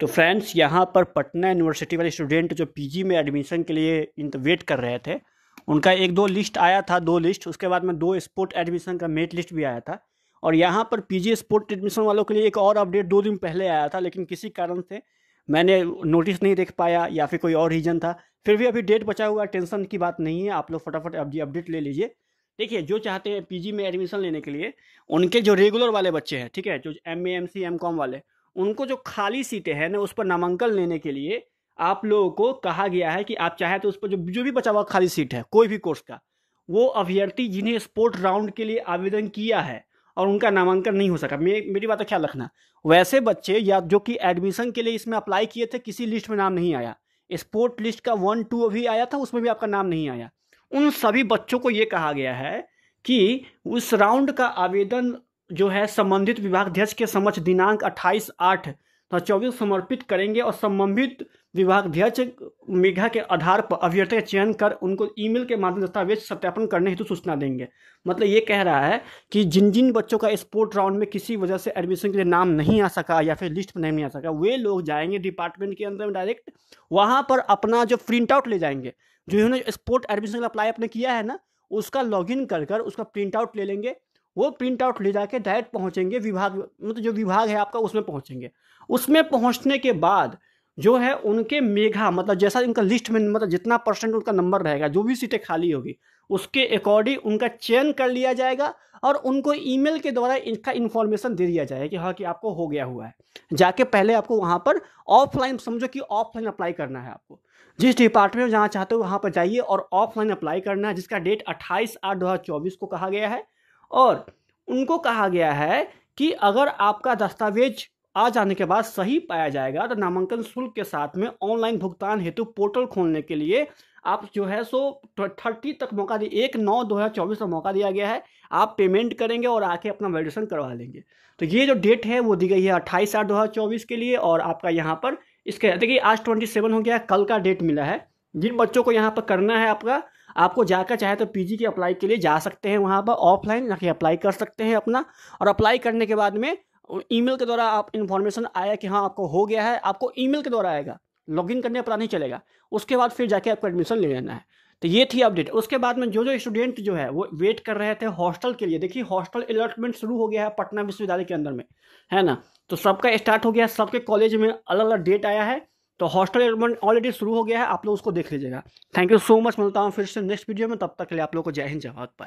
तो फ्रेंड्स यहाँ पर पटना यूनिवर्सिटी वाले स्टूडेंट जो पीजी में एडमिशन के लिए वेट कर रहे थे उनका एक दो लिस्ट आया था दो लिस्ट उसके बाद में दो स्पोर्ट एडमिशन का मेट लिस्ट भी आया था और यहाँ पर पीजी स्पोर्ट एडमिशन वालों के लिए एक और अपडेट दो दिन पहले आया था लेकिन किसी कारण से मैंने नोटिस नहीं देख पाया या फिर कोई और रीज़न था फिर भी अभी डेट बचा हुआ टेंशन की बात नहीं है आप लोग फटाफट अपडेट ले लीजिए देखिए जो चाहते हैं पीजी में एडमिशन लेने के लिए उनके जो रेगुलर वाले बच्चे हैं ठीक है जो M A M C M com वाले उनको जो खाली सीटें हैं ना उस पर नामांकन लेने के लिए आप लोगों को कहा गया है कि आप चाहे तो उस पर जो जो भी बचा हुआ खाली सीट है कोई भी कोर्स का वो अभ्यर्थी जिन्हें स्पोर्ट राउंड के लिए आवेदन किया है और उनका नामांकन नहीं हो सका मे, मेरी बात का ख्याल रखना वैसे बच्चे या जो कि एडमिशन के लिए इसमें अप्लाई किए थे किसी लिस्ट में नाम नहीं आया स्पोर्ट लिस्ट का वन टू अभी आया था उसमें भी आपका नाम नहीं आया उन सभी बच्चों को ये कहा गया है कि उस राउंड का आवेदन जो है संबंधित विभागाध्यक्ष के समक्ष दिनांक 28 आठ तथा चौबीस समर्पित करेंगे और संबंधित विभागाध्यक्ष मेघा के आधार पर अभ्यर्थी का चयन कर उनको ईमेल के माध्यम दस्तावेज सत्यापन करने हेतु सूचना देंगे मतलब ये कह रहा है कि जिन जिन बच्चों का स्पोर्ट राउंड में किसी वजह से एडमिशन के लिए नाम नहीं आ सका या फिर लिस्ट में नहीं आ सका वे लोग जाएंगे डिपार्टमेंट के अंदर में डायरेक्ट वहाँ पर अपना जो प्रिंट आउट ले जाएंगे जो इन्होंने स्पोर्ट एडमिशन अप्लाई अपने किया है ना उसका लॉग इन कर उसका प्रिंट आउट ले लेंगे वो प्रिंट आउट ले जाके डायरेक्ट पहुँचेंगे विभाग मतलब जो विभाग है आपका उसमें पहुँचेंगे उसमें पहुँचने के बाद जो है उनके मेघा मतलब जैसा उनका लिस्ट में मतलब जितना परसेंट उनका नंबर रहेगा जो भी सीटें खाली होगी उसके अकॉर्डिंग उनका चयन कर लिया जाएगा और उनको ईमेल के द्वारा इनका इन्फॉर्मेशन दे दिया जाएगा कि हाँ कि आपको हो गया हुआ है जाके पहले आपको वहाँ पर ऑफलाइन समझो कि ऑफलाइन अप्लाई करना है आपको जिस डिपार्टमेंट में जहाँ चाहते हो वहाँ पर जाइए और ऑफलाइन अप्लाई करना है जिसका डेट अट्ठाईस आठ दो को कहा गया है और उनको कहा गया है कि अगर आपका दस्तावेज आ जाने के बाद सही पाया जाएगा तो नामांकन शुल्क के साथ में ऑनलाइन भुगतान हेतु पोर्टल खोलने के लिए आप जो है सो थर्टी तक मौका दिया एक नौ दो हज़ार चौबीस तक मौका दिया गया है आप पेमेंट करेंगे और आके अपना वैलिडेशन करवा लेंगे तो ये जो डेट है वो दी गई है अट्ठाईस आठ दो हज़ार चौबीस के लिए और आपका यहाँ पर इसके देखिए आज ट्वेंटी सेवन हो गया कल का डेट मिला है जिन बच्चों को यहाँ पर करना है आपका आपको जाकर चाहे तो पीजी की अप्लाई के लिए जा सकते हैं वहाँ पर ऑफलाइन जाके अप्लाई कर सकते हैं अपना और अप्लाई करने के बाद में ईमेल के द्वारा आप इन्फॉर्मेशन आया कि हाँ आपको हो गया है आपको ईमेल के द्वारा आएगा लॉगिन करने पता नहीं चलेगा उसके बाद फिर जाके आपको एडमिशन ले लेना है तो ये थी अपडेट उसके बाद में जो जो स्टूडेंट जो है वो वेट कर रहे थे हॉस्टल के लिए देखिए हॉस्टल अलॉटमेंट शुरू हो गया है पटना विश्वविद्यालय के अंदर में है ना तो सबका स्टार्ट हो गया सबके कॉलेज में अलग अलग डेट आया है तो हॉस्टल एडमेंट ऑलरेडी शुरू हो गया है आप लोग उसको देख लीजिएगा थैंक यू सो मच मिलता हूँ फिर से नेक्स्ट वीडियो में तब तक के लिए आप लोग को जय हिंद जवाब